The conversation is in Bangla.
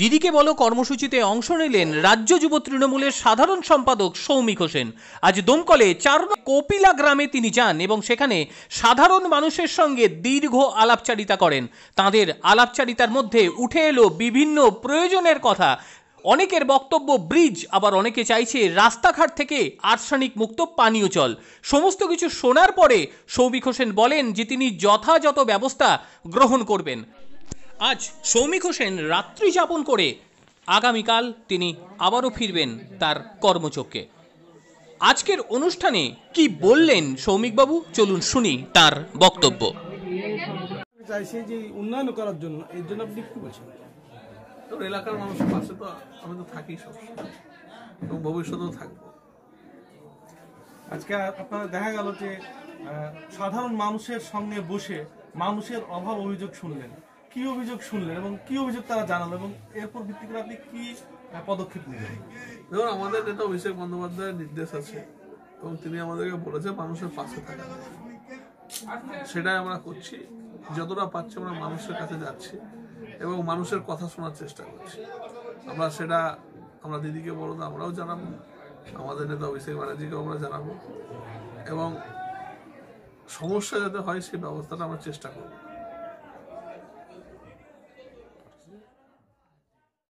দিদিকে বলো কর্মসূচিতে অংশ নিলেন রাজ্য যুব তৃণমূলের সাধারণ সম্পাদক সৌমিক হোসেন আজ দমকলে চার কপিলা গ্রামে তিনি যান এবং সেখানে সাধারণ মানুষের সঙ্গে দীর্ঘ আলাপচারিতা করেন তাদের আলাপচারিতার মধ্যে উঠে এলো বিভিন্ন প্রয়োজনের কথা অনেকের বক্তব্য ব্রিজ আবার অনেকে চাইছে রাস্তাঘাট থেকে আর্সানিক মুক্ত পানীয় জল সমস্ত কিছু শোনার পরে সৌমিক হোসেন বলেন যে তিনি যথাযথ ব্যবস্থা গ্রহণ করবেন আজ সৌমিক হোসেন রাত্রি যাপন করে আগামীকাল তিনি আবারও ফিরবেন তার কর্মচক্রে আজকের অনুষ্ঠানে কি বললেন সৌমিকবাবু চলুন শুনি তার বক্তব্য চাইছে যে উন্নয়ন করার জন্য এর জন্য আপনি কি বলছেন তো এলাকার মানুষের পাশে তো আমি তো থাকি সবসময় এবং ভবিষ্যতেও থাকবো আজকে আপনারা দেখা গেল যে সাধারণ মানুষের সঙ্গে বসে মানুষের অভাব অভিযোগ শুনলেন কি অভিযোগ শুনলেন এবং কি অভিযোগ তারা জানালো এবং এরপর ভিত্তি করে আপনি কি পদক্ষেপ নিলেন ধরুন আমাদের নেতা অভিষেক বন্দ্যোপাধ্যায়ের নির্দেশ আছে এবং তিনি আমাদেরকে বলেছে মানুষের পাশে থাকা সেটাই আমরা করছি যতটা পাচ্ছি আমরা মানুষের কাছে যাচ্ছি এবং মানুষের কথা শোনার চেষ্টা করছি আমরা সেটা আমরা দিদিকে বলো আমরাও জানাবো আমাদের নেতা অভিষেক ব্যানার্জিকেও আমরা জানাবো এবং সমস্যা যাতে হয় সেই ব্যবস্থাটা আমরা চেষ্টা করবো